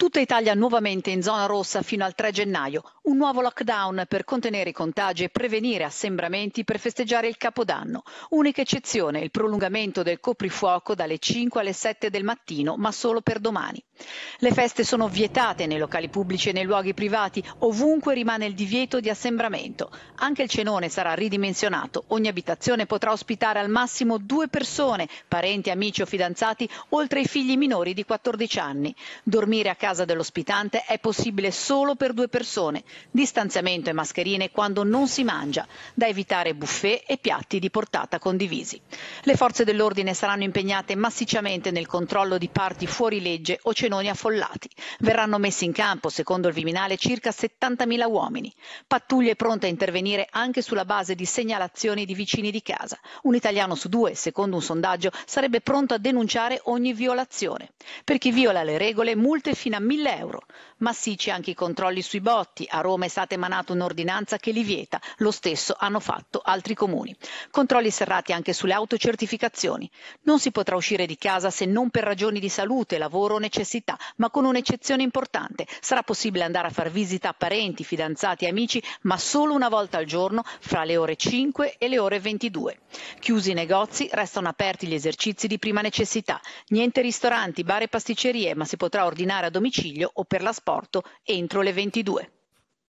Tutta Italia nuovamente in zona rossa fino al 3 gennaio, un nuovo lockdown per contenere i contagi e prevenire assembramenti per festeggiare il Capodanno. Unica eccezione il prolungamento del coprifuoco dalle 5 alle 7 del mattino, ma solo per domani. Le feste sono vietate nei locali pubblici e nei luoghi privati, ovunque rimane il divieto di assembramento. Anche il cenone sarà ridimensionato, ogni abitazione potrà ospitare al massimo due persone, parenti, amici o fidanzati, oltre ai figli minori di 14 anni. Dormire a casa dell'ospitante è possibile solo per due persone, distanziamento e mascherine quando non si mangia, da evitare buffet e piatti di portata condivisi. Le forze dell'ordine saranno impegnate massicciamente nel controllo di parti fuori legge o cenone cenoni affollati. Verranno messi in campo, secondo il Viminale, circa 70.000 uomini. Pattuglie pronte a intervenire anche sulla base di segnalazioni di vicini di casa. Un italiano su due, secondo un sondaggio, sarebbe pronto a denunciare ogni violazione. Per chi viola le regole, multe fino a 1.000 euro. Massicci anche i controlli sui botti. A Roma è stata emanata un'ordinanza che li vieta. Lo stesso hanno fatto altri comuni. Controlli serrati anche sulle autocertificazioni. Non si potrà uscire di casa se non per ragioni di salute, lavoro o necessità necessità, ma con un'eccezione importante. Sarà possibile andare a far visita a parenti, fidanzati e amici, ma solo una volta al giorno fra le ore 5 e le ore 22. Chiusi i negozi, restano aperti gli esercizi di prima necessità. Niente ristoranti, bar e pasticcerie, ma si potrà ordinare a domicilio o per l'asporto entro le 22.